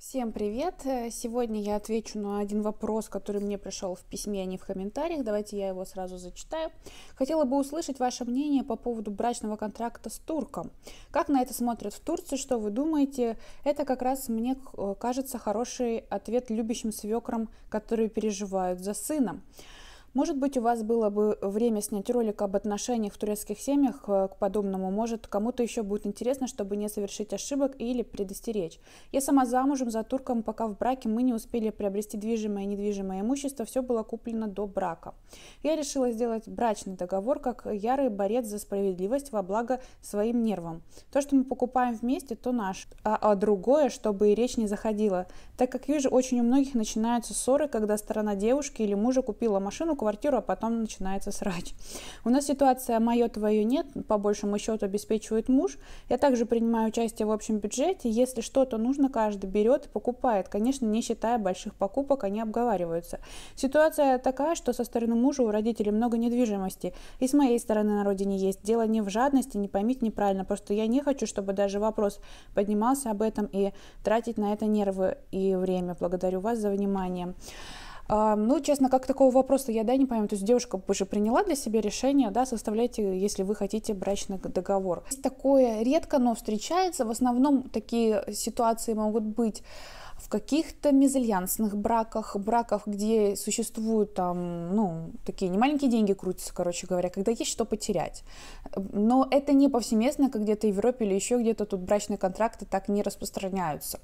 Всем привет! Э, сегодня я отвечу на один вопрос, который мне пришел в письме, а не в комментариях. Давайте я его сразу зачитаю. Хотела бы услышать ваше мнение по поводу брачного контракта с турком. Как на это смотрят в Турции? Что вы думаете? Это как раз мне э, кажется хороший ответ любящим свекрам, которые переживают за сыном. Может быть, у вас было бы время снять ролик об отношениях в турецких семьях э, к подобному. Может, кому-то еще будет интересно, чтобы не совершить ошибок или предостеречь. Я сама замужем за турком, пока в браке мы не успели приобрести движимое и недвижимое имущество, все было куплено до брака. Я решила сделать брачный договор как ярый борец за справедливость во благо своим нервам. То, что мы покупаем вместе, то наш, а, а другое, чтобы и речь не заходила. Так как вижу, очень у многих начинаются ссоры, когда сторона девушки или мужа купила машину, квартиру, а потом начинается срач. У нас ситуация «моё, твое нет», по большему счету обеспечивает муж. Я также принимаю участие в общем бюджете. Если что-то нужно, каждый берет и покупает. Конечно, не считая больших покупок, они обговариваются. Ситуация такая, что со стороны мужа у родителей много недвижимости. И с моей стороны на родине есть. Дело не в жадности, не поймите неправильно. Просто я не хочу, чтобы даже вопрос поднимался об этом и тратить на это нервы и время. Благодарю вас за внимание. А, ну, честно, как такого вопроса я, да, не понимаю. То есть девушка уже приняла для себя решение, да, составляйте, если вы хотите, брачный договор. Такое редко, но встречается. В основном такие ситуации могут быть в каких-то мезальянсных браках, браках, где существуют там, ну, такие немаленькие деньги крутятся, короче говоря, когда есть что потерять. Но это не повсеместно, как где-то в Европе или еще где-то тут брачные контракты так не распространяются.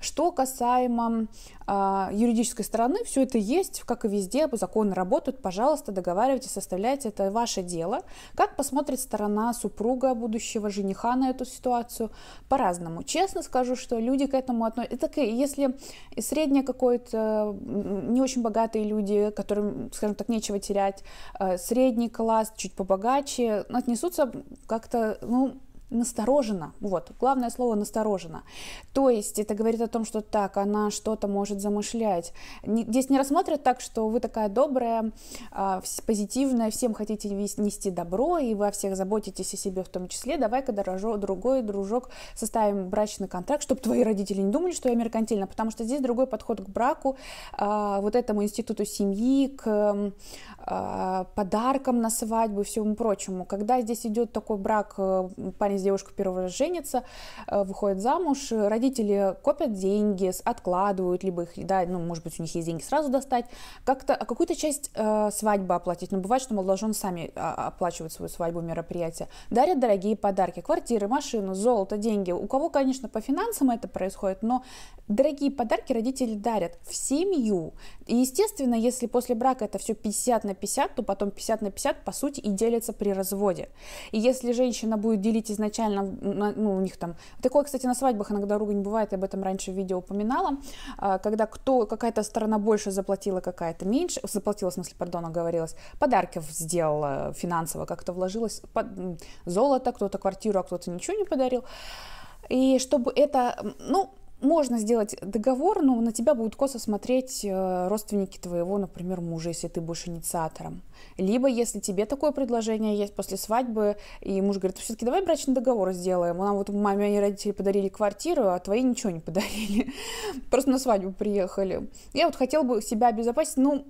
Что касаемо э, юридической стороны, все это есть, как и везде, законы работают, пожалуйста, договаривайтесь, составляйте, это ваше дело. Как посмотрит сторона супруга будущего жениха на эту ситуацию? По-разному. Честно скажу, что люди к этому относятся. Это, если среднее какой то не очень богатые люди, которым, скажем так, нечего терять, э, средний класс, чуть побогаче, отнесутся как-то, ну, насторожена, вот, главное слово насторожена. То есть это говорит о том, что так, она что-то может замышлять. Не, здесь не рассматривают так, что вы такая добрая, э, позитивная, всем хотите нести добро, и вы о всех заботитесь о себе в том числе, давай-ка, другой дружок, составим брачный контракт, чтобы твои родители не думали, что я меркантильна, потому что здесь другой подход к браку, э, вот этому институту семьи, к э, подаркам на свадьбу и всему прочему. Когда здесь идет такой брак, э, парень с девушкой первый раз женится, э, выходит замуж, э, родители копят деньги, откладывают, либо их, да, ну, может быть, у них есть деньги сразу достать, как-то а какую-то часть э, свадьбы оплатить. Но ну, бывает, что молодожен сами а, оплачивают свою свадьбу, мероприятие. Дарят дорогие подарки, квартиры, машину, золото, деньги. У кого, конечно, по финансам это происходит, но Дорогие подарки родители дарят в семью. И, естественно, если после брака это все 50 на 50, то потом 50 на 50, по сути, и делится при разводе. И если женщина будет делить изначально, ну, у них там... Такое, кстати, на свадьбах иногда ругань бывает, я об этом раньше в видео упоминала, а, когда кто, какая-то сторона больше заплатила, какая-то меньше, заплатила, в смысле, пардон, оговорилась, подарков сделала финансово, как-то вложилась, под, золото, кто-то квартиру, а кто-то ничего не подарил. И чтобы это, ну, можно сделать договор, но на тебя будут косо смотреть э, родственники твоего, например, мужа, если ты будешь инициатором. Либо если тебе такое предложение есть после свадьбы, и муж говорит, «Ну, все-таки давай брачный договор сделаем. Нам вот маме и родители подарили квартиру, а твои ничего не подарили. Просто на свадьбу приехали. Я вот хотел бы себя обезопасить, ну,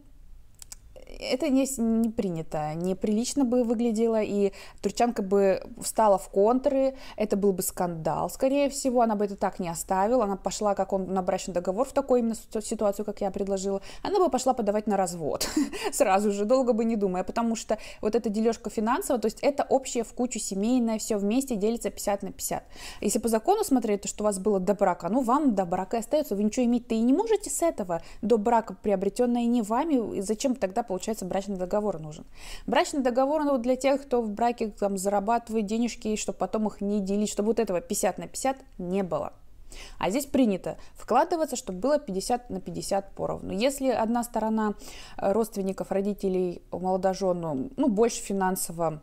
это не, не принято, неприлично бы выглядело, и Турчанка бы встала в контры, это был бы скандал, скорее всего, она бы это так не оставила, она пошла, как он на брачный договор, в такой именно ситуацию, как я предложила, она бы пошла подавать на развод сразу же, долго бы не думая, потому что вот эта дележка финансово, то есть это общее в кучу семейное, все вместе делится 50 на 50. Если по закону смотреть, то что у вас было до брака, ну вам до брака и остается, вы ничего иметь-то и не можете с этого, до брака приобретенное не вами, и зачем тогда получать получается, брачный договор нужен. Брачный договор ну, для тех, кто в браке там, зарабатывает денежки, чтобы потом их не делить, чтобы вот этого 50 на 50 не было. А здесь принято вкладываться, чтобы было 50 на 50 поровну. Если одна сторона э, родственников, родителей, молодожену, ну, больше финансово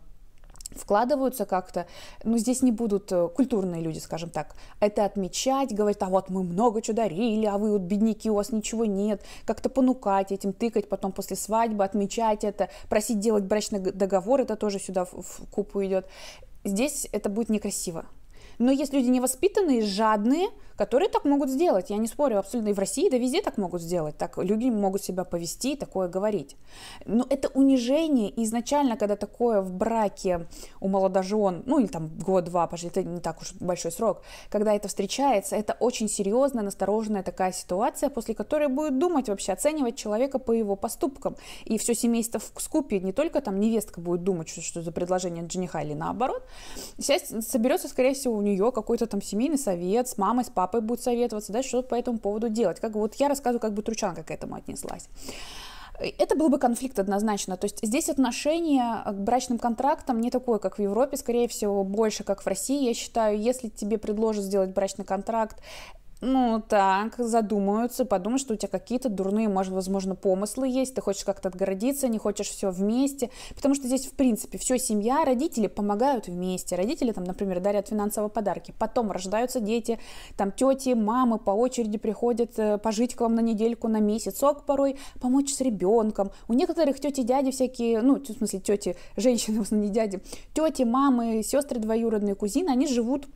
вкладываются как-то, ну, здесь не будут э, культурные люди, скажем так, это отмечать, говорить, а вот мы много чего дарили, а вы вот бедняки, у вас ничего нет, как-то понукать этим, тыкать потом после свадьбы, отмечать это, просить делать брачный договор, это тоже сюда в, в купу идет. Здесь это будет некрасиво, но есть люди невоспитанные, жадные, которые так могут сделать. Я не спорю абсолютно. И в России, да везде так могут сделать. Так люди могут себя повести и такое говорить. Но это унижение. изначально, когда такое в браке у молодожен, ну или там год-два, пошли, это не так уж большой срок, когда это встречается, это очень серьезная, настороженная такая ситуация, после которой будет думать вообще, оценивать человека по его поступкам. И все семейство в скупе, не только там невестка будет думать, что, что за предложение от жениха или наоборот. Сейчас соберется, скорее всего, нее какой-то там семейный совет, с мамой, с папой будет советоваться, да, что по этому поводу делать. Как вот я рассказываю, как бы Тручанка к этому отнеслась. Э, это был бы конфликт однозначно. То есть здесь отношение к брачным контрактам не такое, как в Европе, скорее всего, больше, как в России. Я считаю, если тебе предложат сделать брачный контракт, ну, так, задумаются, подумают, что у тебя какие-то дурные, может, возможно, помыслы есть, ты хочешь как-то отгородиться, не хочешь все вместе, потому что здесь, в принципе, все семья, родители помогают вместе, родители, там, например, дарят финансовые подарки, потом рождаются дети, там, тети, мамы по очереди приходят э, пожить к вам на недельку, на месяц, ок порой, помочь с ребенком, у некоторых тети, дяди всякие, ну, в смысле, тети, женщины, в основном, не дяди, тети, мамы, сестры двоюродные, кузины, они живут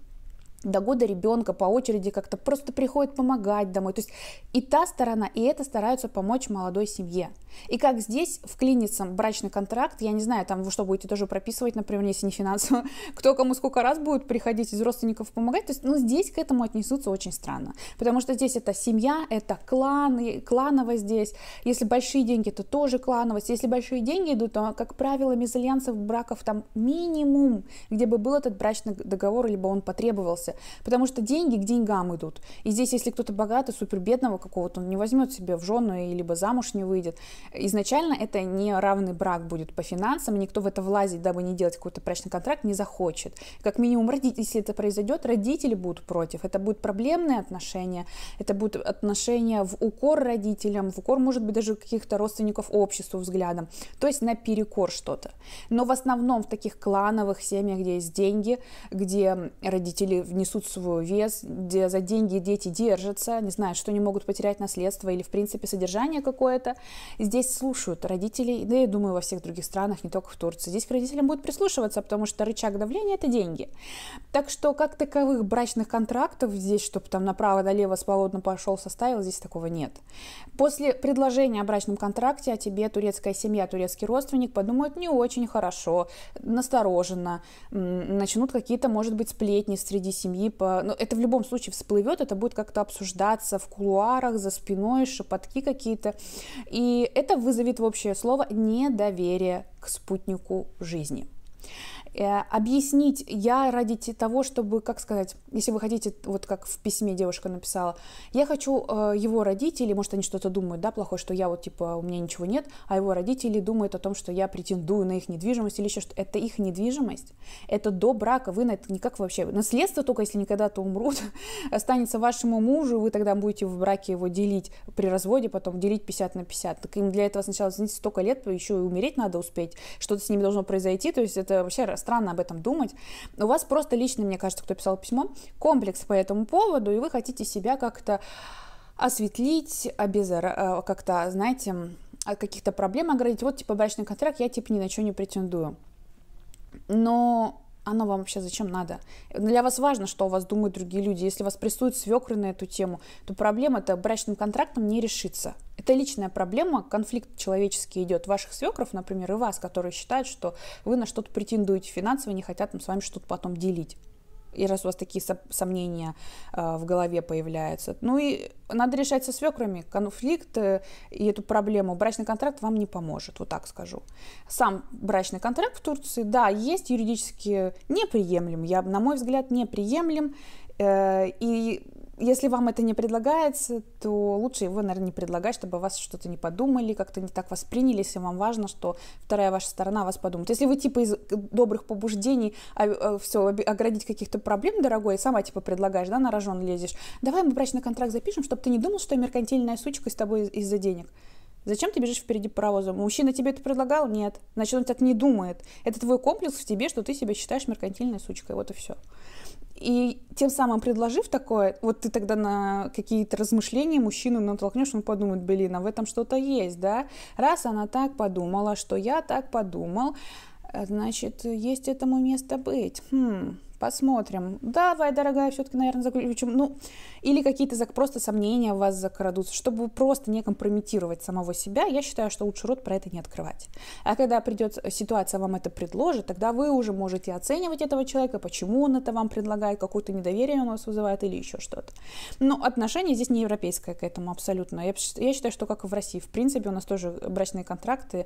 до года ребенка по очереди как-то просто приходит помогать домой. То есть и та сторона, и это стараются помочь молодой семье. И как здесь вклинится брачный контракт, я не знаю, там вы что будете тоже прописывать, например, если не финансово, кто кому сколько раз будет приходить из родственников помогать. То есть, ну, здесь к этому отнесутся очень странно. Потому что здесь это семья, это клан, и кланово здесь. Если большие деньги, то тоже клановость. Если большие деньги идут, то, как правило, мезальянсов браков там минимум, где бы был этот брачный договор, либо он потребовался ситуация. Потому что деньги к деньгам идут. И здесь, если кто-то богатый, супер бедного какого-то, он не возьмет себе в жену и либо замуж не выйдет. Изначально это не равный брак будет по финансам, никто в это влазить, дабы не делать какой-то брачный контракт, не захочет. Как минимум, родители, если это произойдет, родители будут против. Это будут проблемные отношения, это будут отношения в укор родителям, в укор, может быть, даже каких-то родственников обществу взглядом. То есть наперекор что-то. Но в основном в таких клановых семьях, где есть деньги, где родители в несут свой вес, где за деньги дети держатся, не знают, что они могут потерять наследство или, в принципе, содержание какое-то. Здесь слушают родителей, да и, думаю, во всех других странах, не только в Турции. Здесь к родителям будут прислушиваться, потому что рычаг давления – это деньги. Так что, как таковых брачных контрактов здесь, чтобы там направо-налево с полотна пошел, составил, здесь такого нет. После предложения о брачном контракте о тебе турецкая семья, турецкий родственник подумают не очень хорошо, настороженно, начнут какие-то, может быть, сплетни среди семьи, семьи по... Ну, это в любом случае всплывет, это будет как-то обсуждаться в кулуарах, за спиной, шепотки какие-то. И это вызовет в общее слово недоверие к спутнику жизни. Э, объяснить я ради того, чтобы, как сказать, если вы хотите, вот как в письме девушка написала, я хочу э, его родители, может они что-то думают, да, плохое, что я вот типа у меня ничего нет, а его родители думают о том, что я претендую на их недвижимость или еще что, это их недвижимость, это до брака, вы на это никак вообще, наследство только если никогда-то умрут, останется вашему мужу, вы тогда будете в браке его делить при разводе, потом делить 50 на 50, так им для этого сначала, извините, столько лет, еще и умереть надо успеть, что-то с ними должно произойти, то есть это вообще странно об этом думать. У вас просто лично мне кажется, кто писал письмо, комплекс по этому поводу, и вы хотите себя как-то осветлить, обезор... Э, как-то, знаете, от каких-то проблем оградить. Вот, типа, брачный контракт, я, типа, ни на что не претендую. Но оно вам вообще зачем надо? Для вас важно, что у вас думают другие люди. Если вас прессуют свекры на эту тему, то проблема это брачным контрактом не решится. Это личная проблема, конфликт человеческий идет ваших свекров, например, и вас, которые считают, что вы на что-то претендуете финансово, не хотят с вами что-то потом делить и раз у вас такие сомнения э, в голове появляются. Ну и надо решать со свекрами конфликт э, и эту проблему. Брачный контракт вам не поможет, вот так скажу. Сам брачный контракт в Турции, да, есть юридически неприемлем, я, на мой взгляд, неприемлем. Э, и если вам это не предлагается, то лучше его, наверное, не предлагать, чтобы вас что-то не подумали, как-то не так восприняли, если вам важно, что вторая ваша сторона вас подумает. Если вы типа из добрых побуждений а, а, э, все оградить каких-то проблем, дорогой, сама типа предлагаешь, да, на рожон лезешь, давай мы брачный контракт запишем, чтобы ты не думал, что я меркантильная сучка с тобой из-за денег. Зачем ты бежишь впереди паровоза? Мужчина тебе это предлагал? Нет. Значит, он так не думает. Это твой комплекс в тебе, что ты себя считаешь меркантильной сучкой. Вот и все. И тем самым предложив такое, вот ты тогда на какие-то размышления мужчину натолкнешь, он подумает, блин, а в этом что-то есть, да? Раз она так подумала, что я так подумал, э, значит, есть этому место быть. Хм, Посмотрим. Давай, дорогая, все-таки, наверное, заключим. Ну, или какие-то просто сомнения у вас закрадутся, чтобы просто не компрометировать самого себя. Я считаю, что лучше рот про это не открывать. А когда придет э, ситуация, вам это предложит, тогда вы уже можете оценивать этого человека, почему он это вам предлагает, какое-то недоверие у нас вызывает или еще что-то. Но отношение здесь не европейское к этому абсолютно. Я, я считаю, что как и в России, в принципе, у нас тоже брачные контракты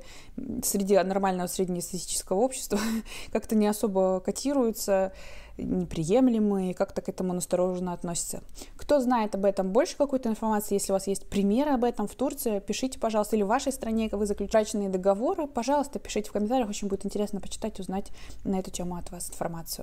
среди нормального среднестатистического общества как-то не особо котируются неприемлемые, как-то к этому настороженно относятся. Кто знает об этом больше какой-то информации, если у вас есть примеры об этом в Турции, пишите, пожалуйста, или в вашей стране как вы заключаете договоры, пожалуйста, пишите в комментариях, очень будет интересно почитать, узнать на эту тему от вас информацию.